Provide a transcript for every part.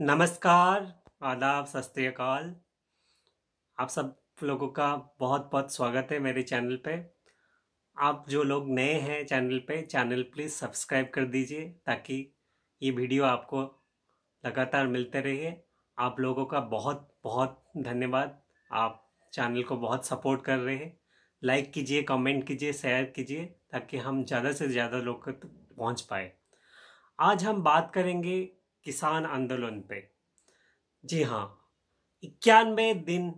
नमस्कार आदाब सत आप सब लोगों का बहुत बहुत स्वागत है मेरे चैनल पे आप जो लोग नए हैं चैनल पे चैनल प्लीज़ सब्सक्राइब कर दीजिए ताकि ये वीडियो आपको लगातार मिलते रहिए आप लोगों का बहुत बहुत धन्यवाद आप चैनल को बहुत सपोर्ट कर रहे हैं लाइक कीजिए कमेंट कीजिए शेयर कीजिए ताकि हम ज़्यादा से ज़्यादा लोग तक पहुँच पाए आज हम बात करेंगे किसान आंदोलन पे जी हाँ इक्यानवे दिन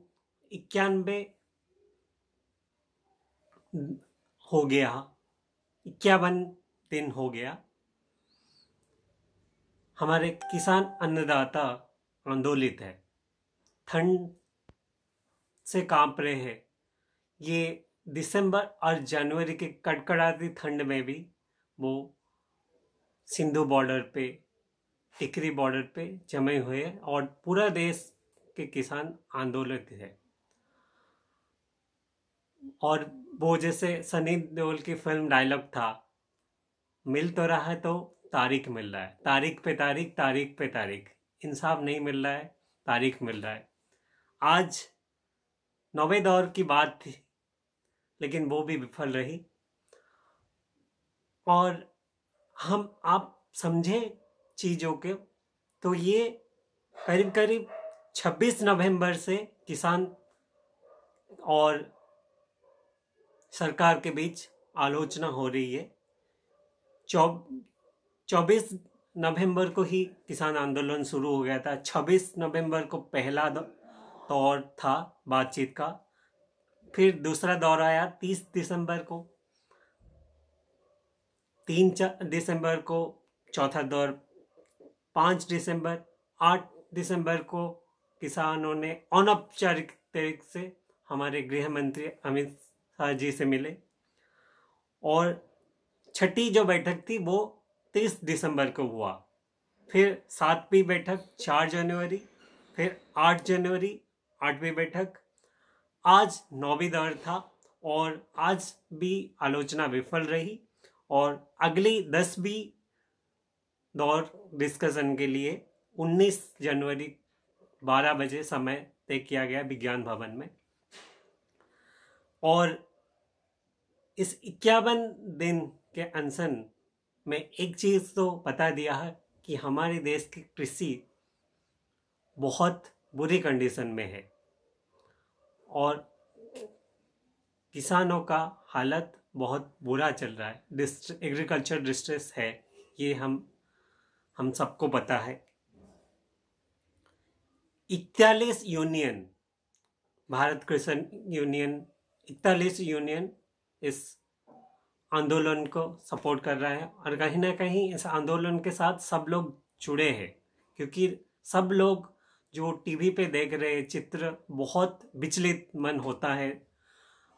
इक्यानवे हो गया इक्यावन दिन हो गया हमारे किसान अन्नदाता आंदोलित है ठंड से कांप रहे हैं ये दिसंबर और जनवरी के कड़कड़ाती ठंड में भी वो सिंधु बॉर्डर पे टिकरी बॉर्डर पे जमे हुए हैं और पूरा देश के किसान आंदोलित है और वो जैसे सनी देओल की फिल्म डायलॉग था मिल तो रहा है तो तारीख मिल रहा है तारीख पे तारीख तारीख पे तारीख इंसाफ नहीं मिल रहा है तारीख मिल रहा है आज नौवे दौर की बात थी लेकिन वो भी विफल रही और हम आप समझें चीज़ों के तो ये करीब करीब 26 नवंबर से किसान और सरकार के बीच आलोचना हो रही है चौबीस नवंबर को ही किसान आंदोलन शुरू हो गया था 26 नवंबर को पहला दौर था बातचीत का फिर दूसरा दौर आया 30 दिसंबर को तीन दिसंबर को चौथा दौर पाँच दिसंबर आठ दिसंबर को किसानों ने अनौपचारिक तरीके से हमारे गृह मंत्री अमित शाह जी से मिले और छठी जो बैठक थी वो तीस दिसंबर को हुआ फिर सातवीं बैठक चार जनवरी फिर आठ जनवरी आठवीं बैठक आज नौवीं दौर था और आज भी आलोचना विफल रही और अगली दसवीं दौर डिस्कशन के लिए 19 जनवरी 12 बजे समय तय किया गया विज्ञान भवन में और इस इक्यावन दिन के अनशन में एक चीज़ तो बता दिया है कि हमारे देश की कृषि बहुत बुरी कंडीशन में है और किसानों का हालत बहुत बुरा चल रहा है एग्रीकल्चर डिस्ट्रेस है ये हम हम सबको पता है इकतालीस यूनियन भारत कृष्ण यूनियन इकतालीस यूनियन इस आंदोलन को सपोर्ट कर रहा है और कहीं ना कहीं इस आंदोलन के साथ सब लोग जुड़े हैं क्योंकि सब लोग जो टीवी पे देख रहे चित्र बहुत विचलित मन होता है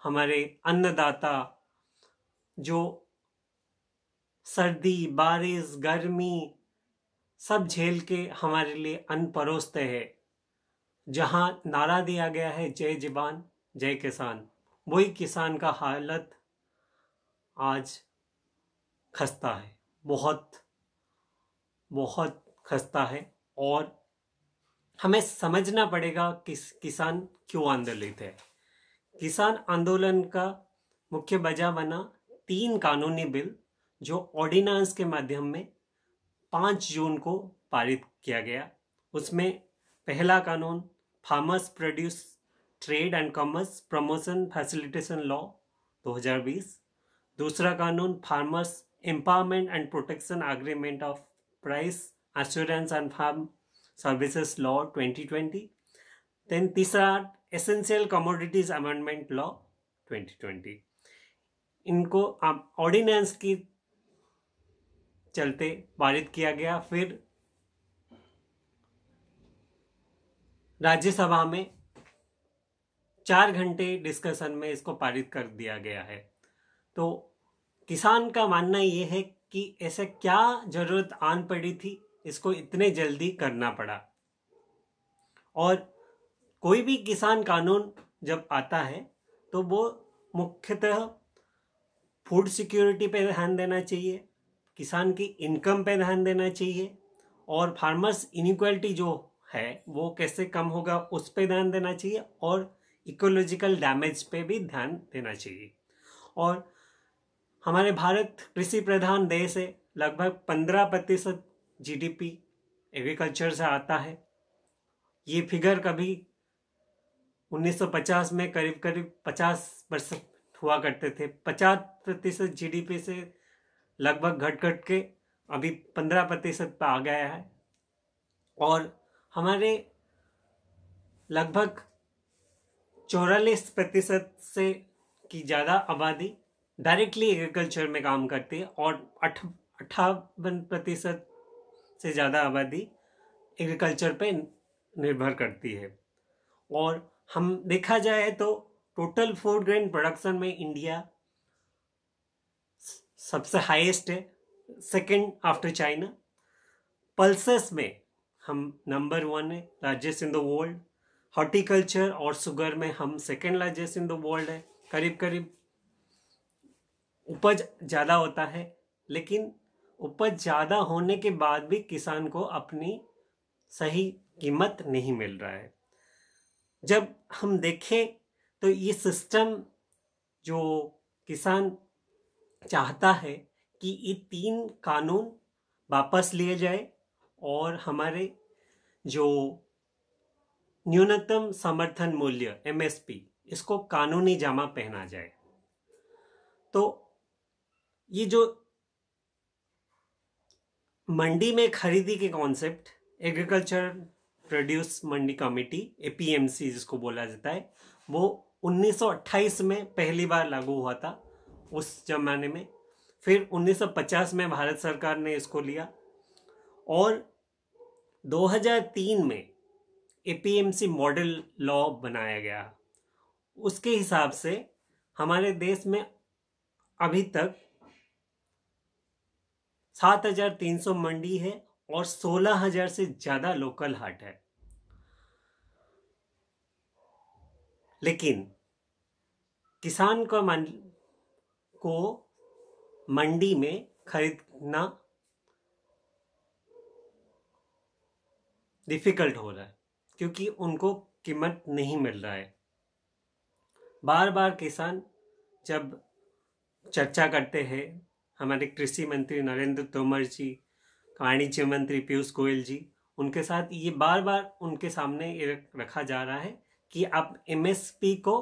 हमारे अन्नदाता जो सर्दी बारिश गर्मी सब झेल के हमारे लिए अन परोसते हैं जहाँ नारा दिया गया है जय जवान जय किसान वही किसान का हालत आज खस्ता है बहुत बहुत खस्ता है और हमें समझना पड़ेगा कि किसान क्यों आंदोलित है किसान आंदोलन का मुख्य वजह बना तीन कानूनी बिल जो ऑर्डिनेंस के माध्यम में पाँच जून को पारित किया गया उसमें पहला कानून farmers produce trade and commerce promotion facilitation law 2020 दूसरा कानून farmers empowerment and protection agreement of price assurance and farm services law 2020 then तीसरा एसेंशियल कमोडिटीज अमेंडमेंट लॉ 2020 इनको आप ऑर्डिनेंस की चलते पारित किया गया फिर राज्यसभा में चार घंटे डिस्कशन में इसको पारित कर दिया गया है तो किसान का मानना यह है कि ऐसे क्या जरूरत आन पड़ी थी इसको इतने जल्दी करना पड़ा और कोई भी किसान कानून जब आता है तो वो मुख्यतः फूड सिक्योरिटी पे ध्यान देना चाहिए किसान की इनकम पे ध्यान देना चाहिए और फार्मर्स इनिक्वलिटी जो है वो कैसे कम होगा उस पर ध्यान देना चाहिए और इकोलॉजिकल डैमेज पे भी ध्यान देना चाहिए और हमारे भारत कृषि प्रधान देश है लगभग पंद्रह प्रतिशत जी एग्रीकल्चर से आता है ये फिगर कभी 1950 में करीब करीब 50 परसेंट हुआ करते थे 50 प्रतिशत जी से लगभग घट घट के अभी पंद्रह प्रतिशत पर आ गया है और हमारे लगभग चौरालीस प्रतिशत से की ज़्यादा आबादी डायरेक्टली एग्रीकल्चर में काम करती है और अठ अट्ठावन प्रतिशत से ज़्यादा आबादी एग्रीकल्चर पे निर्भर करती है और हम देखा जाए तो टोटल फूड ग्रेन प्रोडक्शन में इंडिया सबसे हाईएस्ट है सेकंड आफ्टर चाइना पल्सेस में हम नंबर वन है largest in the world horticulture और सुगर में हम second largest in the world है करीब करीब उपज ज़्यादा होता है लेकिन उपज ज़्यादा होने के बाद भी किसान को अपनी सही कीमत नहीं मिल रहा है जब हम देखें तो ये सिस्टम जो किसान चाहता है कि ये तीन कानून वापस लिए जाए और हमारे जो न्यूनतम समर्थन मूल्य एमएसपी इसको कानूनी जामा पहना जाए तो ये जो मंडी में खरीदी के concept agriculture produce mandi committee APMC जिसको बोला जाता है वो 1928 में पहली बार लागू हुआ था उस जमाने में फिर 1950 में भारत सरकार ने इसको लिया और 2003 में एपीएमसी मॉडल लॉ बनाया गया उसके हिसाब से हमारे देश में अभी तक 7,300 मंडी है और 16,000 से ज़्यादा लोकल हाट है लेकिन किसान का को मंडी में खरीदना डिफिकल्ट हो रहा है क्योंकि उनको कीमत नहीं मिल रहा है बार बार किसान जब चर्चा करते हैं हमारे कृषि मंत्री नरेंद्र तोमर जी वाणिज्य मंत्री पीयूष गोयल जी उनके साथ ये बार बार उनके सामने ये रखा जा रहा है कि आप एमएसपी को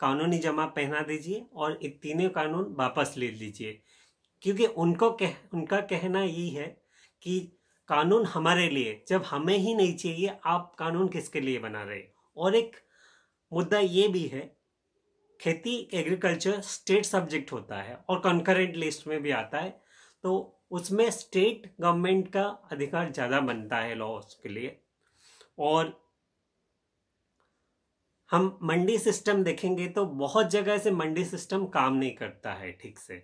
कानूनी जमा पहना दीजिए और तीनों कानून वापस ले लीजिए क्योंकि उनको कह उनका कहना यही है कि कानून हमारे लिए जब हमें ही नहीं चाहिए आप कानून किसके लिए बना रहे और एक मुद्दा ये भी है खेती एग्रीकल्चर स्टेट सब्जेक्ट होता है और कंकरेंट लिस्ट में भी आता है तो उसमें स्टेट गवर्नमेंट का अधिकार ज़्यादा बनता है लॉ उसके लिए और हम मंडी सिस्टम देखेंगे तो बहुत जगह से मंडी सिस्टम काम नहीं करता है ठीक से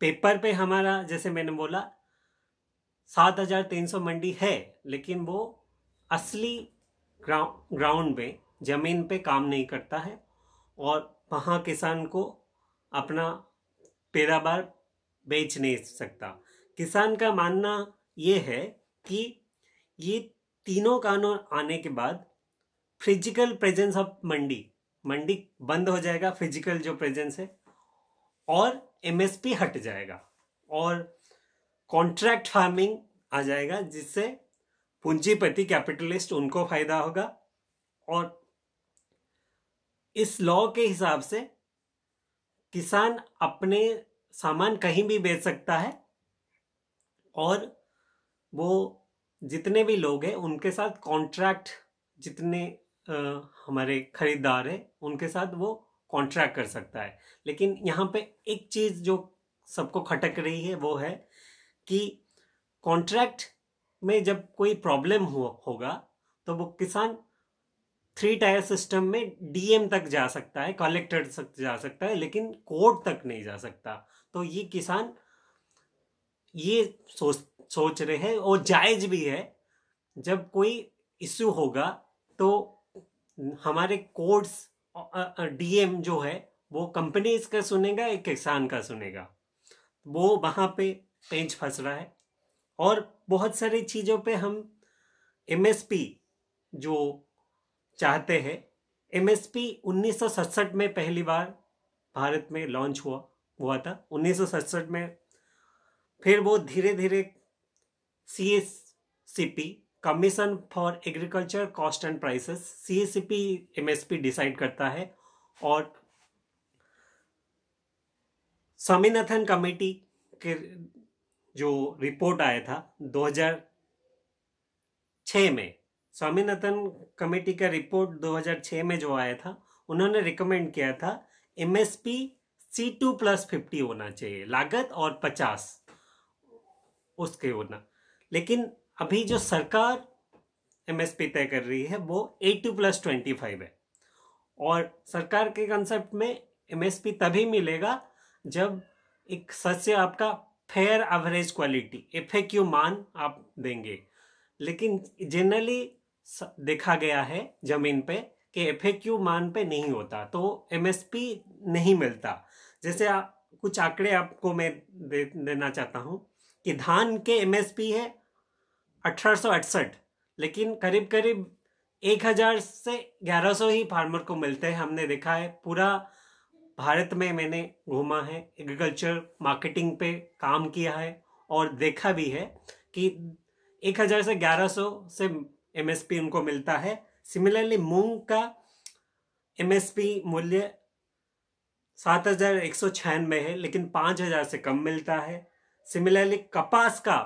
पेपर पे हमारा जैसे मैंने बोला सात हजार तीन सौ मंडी है लेकिन वो असली ग्राउंड ग्राउंड में ज़मीन पे काम नहीं करता है और वहाँ किसान को अपना पैदावार बेच नहीं सकता किसान का मानना ये है कि ये तीनों कानून आने के बाद physical presence of mandi mandi बंद हो जाएगा फिजिकल जो प्रेजेंस है और एमएसपी हट जाएगा और कॉन्ट्रैक्ट फार्मिंग आ जाएगा जिससे पूंजीपति कैपिटलिस्ट उनको फायदा होगा और इस लॉ के हिसाब से किसान अपने सामान कहीं भी बेच सकता है और वो जितने भी लोग हैं उनके साथ कॉन्ट्रैक्ट जितने हमारे खरीदार हैं उनके साथ वो कॉन्ट्रैक्ट कर सकता है लेकिन यहाँ पे एक चीज़ जो सबको खटक रही है वो है कि कॉन्ट्रैक्ट में जब कोई प्रॉब्लम हो होगा तो वो किसान थ्री टायर सिस्टम में डीएम तक जा सकता है कलेक्टर तक जा सकता है लेकिन कोर्ट तक नहीं जा सकता तो ये किसान ये सोच सोच रहे हैं और जायज भी है जब कोई इश्यू होगा तो हमारे कोड्स डीएम जो है वो कंपनीज का सुनेगा एक किसान का सुनेगा वो वहाँ पे पेंच फंस रहा है और बहुत सारी चीज़ों पे हम एमएसपी जो चाहते हैं एमएसपी 1967 में पहली बार भारत में लॉन्च हुआ हुआ था 1967 में फिर वो धीरे धीरे C S C P commission for agriculture cost and prices CACP MSP decide करता है और स्वामीनाथन कमेटी के जो रिपोर्ट आया था 2006 में स्वामीनाथन कमेटी का रिपोर्ट 2006 में जो आया था उन्होंने रिकमेंड किया था MSP C two plus fifty होना चाहिए लागत और पचास उसके होना लेकिन अभी जो सरकार एमएसपी तय कर रही है वो 80 प्लस 25 है और सरकार के कंसेप्ट में एमएसपी तभी मिलेगा जब एक सच आपका फेयर एवरेज क्वालिटी एफ मान आप देंगे लेकिन जनरली देखा गया है जमीन पे कि एफ मान पे नहीं होता तो एमएसपी नहीं मिलता जैसे आ, कुछ आंकड़े आपको मैं दे, देना चाहता हूँ कि धान के एमएसपी है अठारह लेकिन करीब करीब एक हज़ार से ग्यारह सौ ही फार्मर को मिलते हैं हमने देखा है पूरा भारत में मैंने घूमा है एग्रीकल्चर मार्केटिंग पे काम किया है और देखा भी है कि एक हज़ार से ग्यारह सौ से एमएसपी उनको मिलता है सिमिलरली मूंग का एमएसपी मूल्य सात हज़ार एक सौ छियानवे है लेकिन पाँच हज़ार से कम मिलता है सिमिलरली कपास का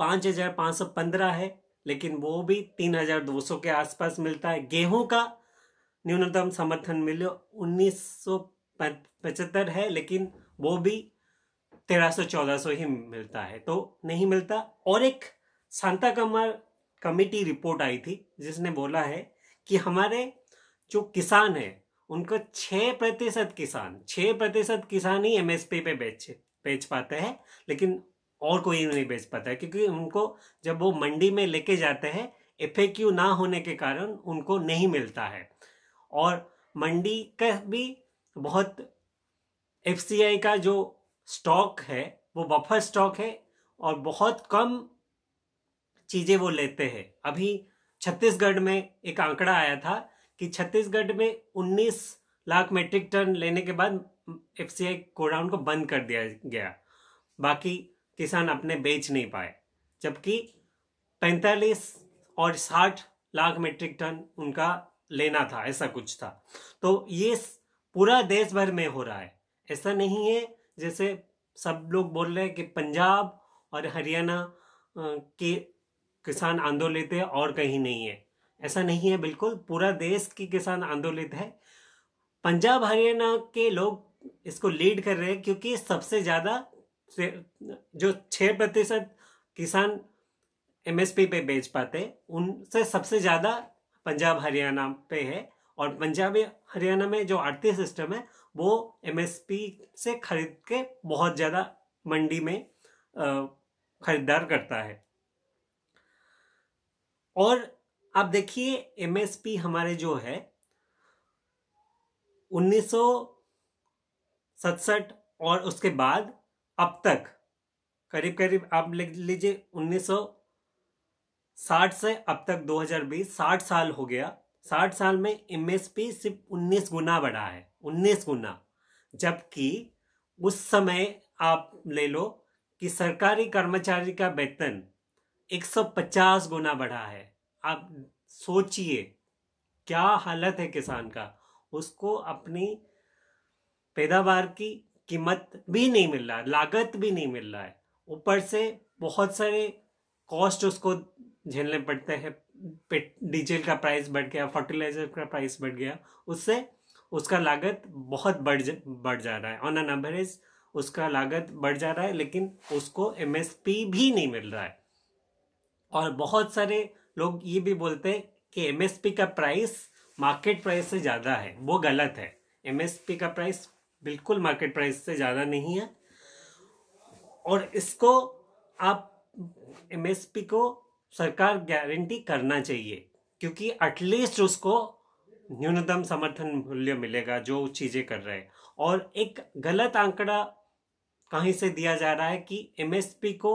पाँच हजार पाँच सौ पंद्रह है लेकिन वो भी तीन हजार दो सौ के आसपास मिलता है गेहूं का न्यूनतम समर्थन मूल्य उन्नीस सौ पचहत्तर है लेकिन वो भी तेरह सौ चौदह सौ ही मिलता है तो नहीं मिलता और एक सांता कमर कमेटी रिपोर्ट आई थी जिसने बोला है कि हमारे जो किसान है उनको छः प्रतिशत किसान छः प्रतिशत किसान ही एमएसपी पे बेच बेच पाते हैं लेकिन और कोई नहीं बेच पाता है क्योंकि उनको जब वो मंडी में लेके जाते हैं एफ ना होने के कारण उनको नहीं मिलता है और मंडी का भी बहुत एफ का जो स्टॉक है वो बफर स्टॉक है और बहुत कम चीज़ें वो लेते हैं अभी छत्तीसगढ़ में एक आंकड़ा आया था कि छत्तीसगढ़ में 19 लाख मेट्रिक टन लेने के बाद एफ सी आई गोडाउन को बंद कर दिया गया बाकी किसान अपने बेच नहीं पाए जबकि पैंतालीस और साठ लाख मीट्रिक टन उनका लेना था ऐसा कुछ था तो ये पूरा देश भर में हो रहा है ऐसा नहीं है जैसे सब लोग बोल रहे हैं कि पंजाब और हरियाणा के किसान आंदोलित है और कहीं नहीं है ऐसा नहीं है बिल्कुल पूरा देश की किसान आंदोलित है पंजाब हरियाणा के लोग इसको लीड कर रहे हैं क्योंकि सबसे ज़्यादा जो छः प्रतिशत किसान एमएसपी पे बेच पाते उनसे सबसे ज़्यादा पंजाब हरियाणा पे है और पंजाब हरियाणा में जो आर्थिक सिस्टम है वो एमएसपी से खरीद के बहुत ज़्यादा मंडी में खरीदार करता है और आप देखिए एमएसपी हमारे जो है उन्नीस और उसके बाद अब तक करीब करीब आप लिख लीजिए 1960 से अब तक 2020 60 साल हो गया 60 साल में एमएसपी सिर्फ 19 गुना बढ़ा है 19 गुना जबकि उस समय आप ले लो कि सरकारी कर्मचारी का वेतन 150 गुना बढ़ा है आप सोचिए क्या हालत है किसान का उसको अपनी पैदावार की कीमत भी नहीं मिल रहा लागत भी नहीं मिल रहा है ऊपर से बहुत सारे कॉस्ट उसको झेलने पड़ते हैं डीजल का प्राइस बढ़ गया फर्टिलाइजर का प्राइस बढ़ गया उससे उसका लागत बहुत बढ़ जा, बढ़ जा रहा है ऑन एन एवरेज उसका लागत बढ़ जा रहा है लेकिन उसको एम भी नहीं मिल रहा है और बहुत सारे लोग ये भी बोलते हैं कि एम का प्राइस मार्केट प्राइस से ज़्यादा है वो गलत है एम का प्राइस बिल्कुल मार्केट प्राइस से ज़्यादा नहीं है और इसको आप एमएसपी को सरकार गारंटी करना चाहिए क्योंकि एटलीस्ट उसको न्यूनतम समर्थन मूल्य मिलेगा जो चीज़ें कर रहे हैं और एक गलत आंकड़ा कहीं से दिया जा रहा है कि एमएसपी को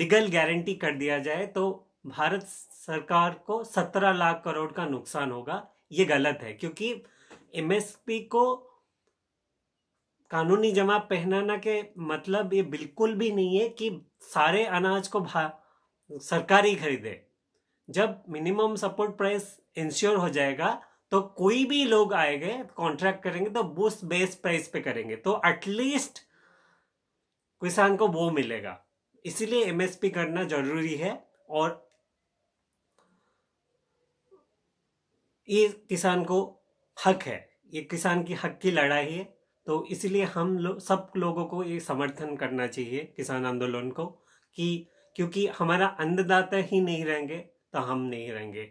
लीगल गारंटी कर दिया जाए तो भारत सरकार को सत्रह लाख करोड़ का नुकसान होगा ये गलत है क्योंकि एमएसपी को कानूनी जमा पहनाना के मतलब ये बिल्कुल भी नहीं है कि सारे अनाज को भा सरकार खरीदे जब मिनिमम सपोर्ट प्राइस इंश्योर हो जाएगा तो कोई भी लोग आएंगे कॉन्ट्रैक्ट करेंगे तो बूस बेस प्राइस पे करेंगे तो एटलीस्ट किसान को वो मिलेगा इसीलिए एमएसपी करना जरूरी है और ये किसान को हक है ये किसान की हक की लड़ाई है तो इसलिए हम लो, सब लोगों को ये समर्थन करना चाहिए किसान आंदोलन को कि क्योंकि हमारा अन्नदाता ही नहीं रहेंगे तो हम नहीं रहेंगे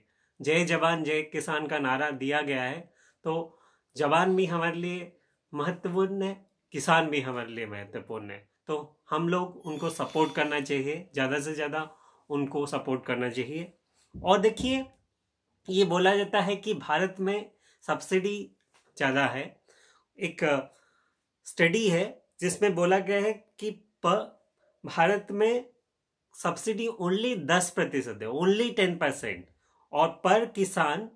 जय जवान जय किसान का नारा दिया गया है तो जवान भी हमारे लिए महत्वपूर्ण है किसान भी हमारे लिए महत्वपूर्ण है तो हम लोग उनको सपोर्ट करना चाहिए ज़्यादा से ज़्यादा उनको सपोर्ट करना चाहिए और देखिए ये बोला जाता है कि भारत में सब्सिडी ज़्यादा है एक स्टडी है जिसमें बोला गया है कि प भारत में सब्सिडी ओनली दस प्रतिशत है ओनली टेन परसेंट और पर किसान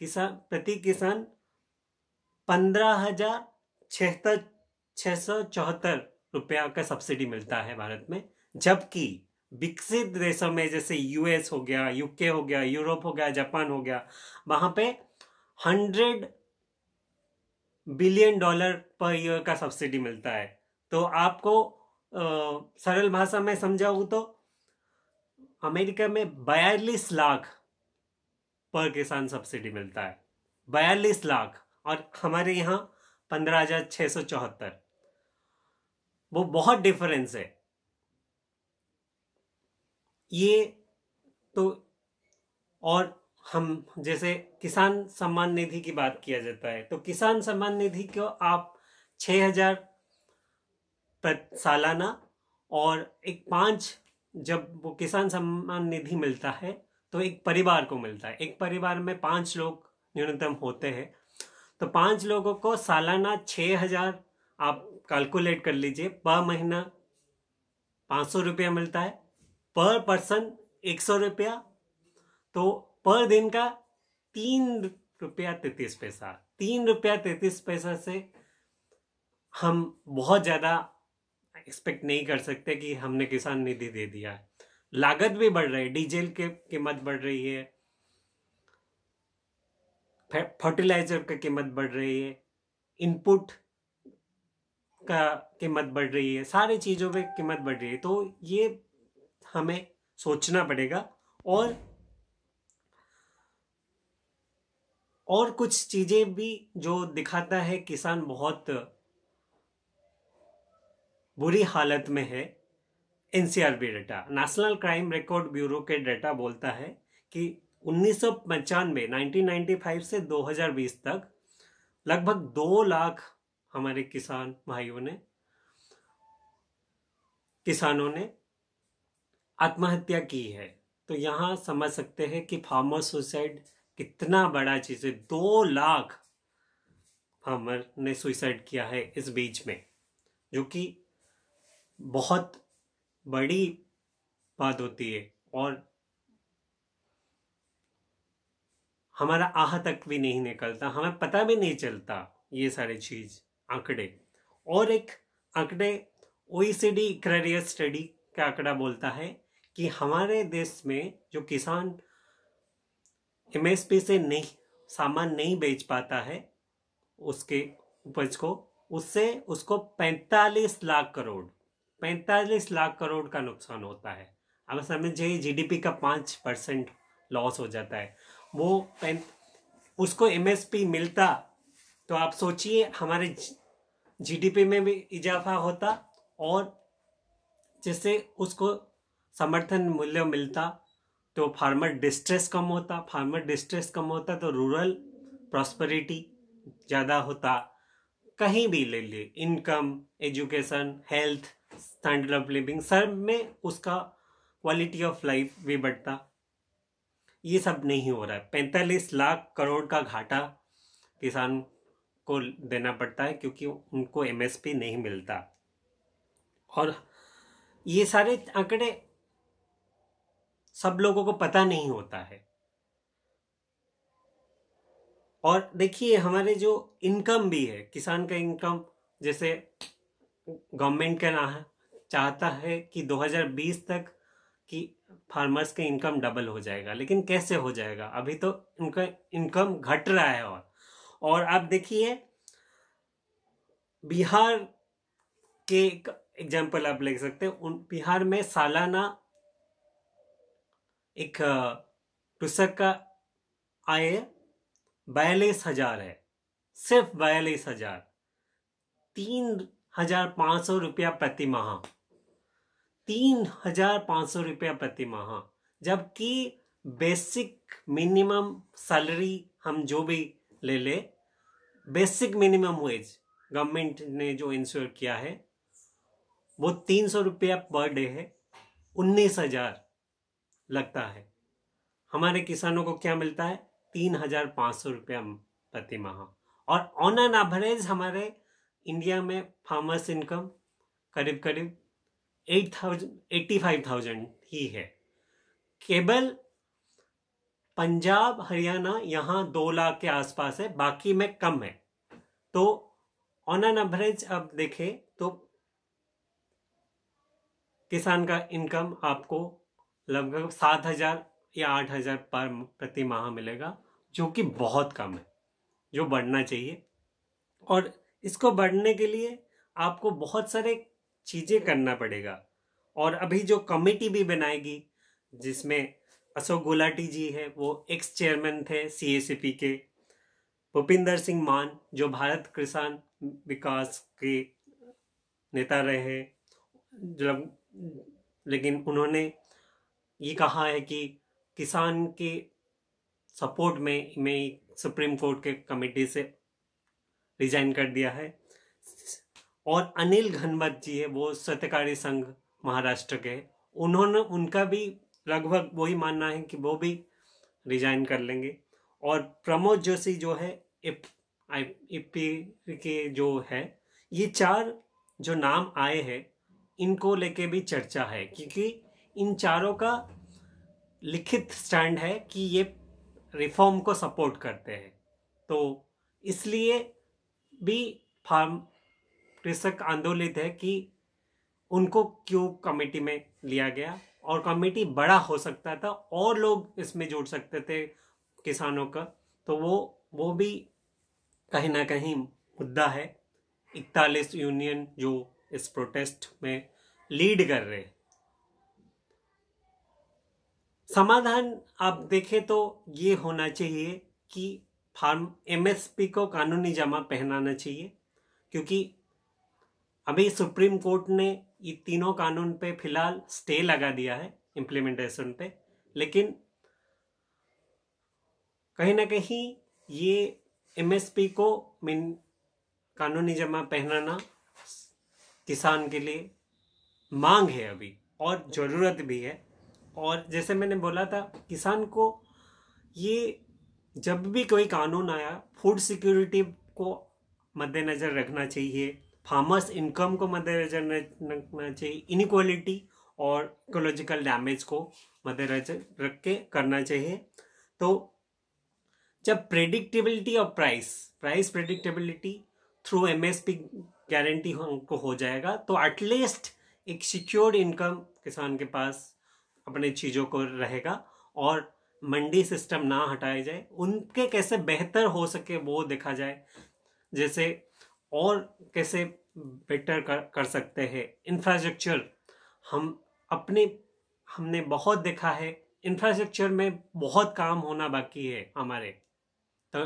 किसान प्रति किसान पंद्रह हजार छहत्तर छः सौ चौहत्तर रुपया का सब्सिडी मिलता है भारत में जबकि विकसित देशों में जैसे यूएस हो गया यूके हो गया यूरोप हो गया जापान हो गया वहाँ पे hundred billion dollar per year का सब्सिडी मिलता है तो आपको आ, सरल भाषा में समझाऊ तो अमेरिका में बयालीस लाख पर किसान सब्सिडी मिलता है बयालीस लाख और हमारे यहाँ पंद्रह हजार छः सौ चौहत्तर वो बहुत डिफरेंस है ये तो और हम जैसे किसान सम्मान निधि की बात किया जाता है तो किसान सम्मान निधि को आप छः हजार सालाना और एक पाँच जब वो किसान सम्मान निधि मिलता है तो एक परिवार को मिलता है एक परिवार में पाँच लोग न्यूनतम होते हैं तो पाँच लोगों को सालाना छः हजार आप कैलकुलेट कर लीजिए पर महीना पाँच सौ रुपया मिलता है पर पर्सन एक सौ रुपया तो पर दिन का तीन रुपया तैतीस पैसा तीन रुपया तैतीस पैसा से हम बहुत ज़्यादा एक्सपेक्ट नहीं कर सकते कि हमने किसान निधि दे दिया है लागत भी बढ़ रही है डीजल की कीमत बढ़ रही है फर्टिलाइजर की कीमत बढ़ रही है इनपुट का कीमत बढ़ रही है सारी चीज़ों पे कीमत बढ़ रही है तो ये हमें सोचना पड़ेगा और और कुछ चीजें भी जो दिखाता है किसान बहुत बुरी हालत में है NCRB data national crime record bureau के डाटा बोलता है कि उन्नीस सौ 1995 से 2020 तक लगभग दो लाख हमारे किसान भाइयों ने किसानों ने आत्महत्या की है तो यहाँ समझ सकते हैं कि फार्मर सुसाइड कितना बड़ा चीज है दो लाख फार्मर ने सुसाइड किया है इस बीच में जो कि बहुत बड़ी बात होती है और हमारा आह तक भी नहीं निकलता हमें पता भी नहीं चलता ये सारे चीज आंकड़े और एक आंकड़े ओईसीडी क्रेरियर स्टडी का आंकड़ा बोलता है कि हमारे देश में जो किसान एमएसपी से नहीं सामान नहीं बेच पाता है उसके उपज को उससे उसको 45 लाख करोड़ 45 लाख करोड़ का नुकसान होता है अब समझ जाइए जीडीपी का पाँच परसेंट लॉस हो जाता है वो पैं उसको एमएसपी मिलता तो आप सोचिए हमारे जीडीपी में भी इजाफा होता और जिससे उसको समर्थन मूल्य मिलता तो फार्मर डिस्ट्रेस कम होता फार्मर डिस्ट्रेस कम होता तो रूरल प्रॉस्परिटी ज़्यादा होता कहीं भी ले ले income education health standard of living सब में उसका क्वालिटी ऑफ लाइफ भी बढ़ता ये सब नहीं हो रहा है पैंतालीस लाख करोड़ का घाटा किसान को देना पड़ता है क्योंकि उनको एमएसपी नहीं मिलता और ये सारे आंकड़े सब लोगों को पता नहीं होता है और देखिए हमारे जो इनकम भी है किसान का इनकम जैसे गवर्नमेंट का ना है चाहता है कि 2020 तक कि फार्मर्स का इनकम डबल हो जाएगा लेकिन कैसे हो जाएगा अभी तो उनका इनकम घट रहा है और और आप देखिए बिहार के एग्जाम्पल आप ले सकते हैं उन बिहार में सालाना एक पुस्तक का आय बयालीस हजार है सिर्फ बयालीस हजार तीन हजार पाँच सौ रुपया प्रति माह तीन हजार पाँच सौ रुपया प्रति माह जबकि बेसिक मिनिमम सैलरी हम जो भी ले ले बेसिक मिनिमम वेज गवर्नमेंट ने जो इंश्योर किया है वो तीन सौ रुपया पर डे है उन्नीस हजार लगता है हमारे किसानों को क्या मिलता है तीन हजार पाँच सौ रुपया प्रति माह और ऑन एन एवरेज हमारे इंडिया में फार्मर्स इनकम करीब करीब eight thousand eighty five thousand ही है केवल पंजाब हरियाणा यहाँ दो लाख के आसपास है बाकी में कम है तो ऑन एन एवरेज आप देखें तो किसान का इनकम आपको लगभग सात हजार या आठ हजार पर प्रति माह मिलेगा जो कि बहुत कम है जो बढ़ना चाहिए और इसको बढ़ने के लिए आपको बहुत सारे चीज़ें करना पड़ेगा और अभी जो कमेटी भी बनाएगी जिसमें अशोक गुलाटी जी है वो एक्स चेयरमैन थे सी के भूपिंदर सिंह मान जो भारत किसान विकास के नेता रहे हैं लेकिन उन्होंने ये कहा है कि किसान के सपोर्ट में मैं सुप्रीम कोर्ट के कमेटी से रिजाइन कर दिया है और अनिल घनवत जी है वो सत्यकारी संघ महाराष्ट्र के उन्होंने उनका भी लगभग वही मानना है कि वो भी रिजाइन कर लेंगे और प्रमोद जोशी जो है इप आई इपी के जो है ये चार जो नाम आए हैं इनको लेके भी चर्चा है क्योंकि इन चारों का लिखित स्टैंड है कि ये रिफॉर्म को सपोर्ट करते हैं तो इसलिए भी फार्म कृषक आंदोलित है कि उनको क्यों कमेटी में लिया गया और कमेटी बड़ा हो सकता था और लोग इसमें जुड़ सकते थे किसानों का तो वो वो भी कहीं ना कहीं मुद्दा है इकतालीस यूनियन जो इस प्रोटेस्ट में लीड कर रहे हैं समाधान आप देखें तो ये होना चाहिए कि फार्म एमएसपी को कानूनी जमा पहनाना चाहिए क्योंकि अभी सुप्रीम कोर्ट ने ये तीनों कानून पे फिलहाल स्टे लगा दिया है इम्प्लीमेंटेशन पे लेकिन कहीं ना कहीं ये एमएसपी को मिन कानूनी जमा पहनाना किसान के लिए मांग है अभी और ज़रूरत भी है और जैसे मैंने बोला था किसान को ये जब भी कोई कानून आया फूड सिक्योरिटी को मद्देनज़र रखना चाहिए फार्मर्स इनकम को मद्देनज़र रखना चाहिए इनक्वालिटी और इकोलॉजिकल डैमेज को मद्देनज़र रख के करना चाहिए तो जब predictability of price price predictability through MSP guarantee को हो जाएगा तो एटलीस्ट एक सिक्योर्ड इनकम किसान के पास अपने चीज़ों को रहेगा और मंडी सिस्टम ना हटाया जाए उनके कैसे बेहतर हो सके वो देखा जाए जैसे और कैसे बेटर कर कर सकते हैं इंफ्रास्ट्रक्चर हम अपने हमने बहुत देखा है इंफ्रास्ट्रक्चर में बहुत काम होना बाकी है हमारे तो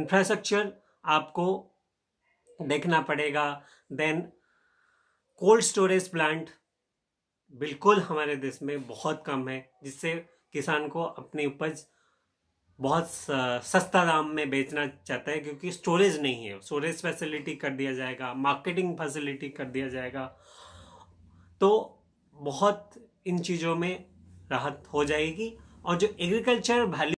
इंफ्रास्ट्रक्चर आपको देखना पड़ेगा देन कोल्ड स्टोरेज प्लांट बिल्कुल हमारे देश में बहुत कम है जिससे किसान को अपनी उपज बहुत सस्ता दाम में बेचना चाहता है क्योंकि स्टोरेज नहीं है स्टोरेज फैसिलिटी कर दिया जाएगा मार्केटिंग फैसिलिटी कर दिया जाएगा तो बहुत इन चीज़ों में राहत हो जाएगी और जो एग्रीकल्चर वैल्यू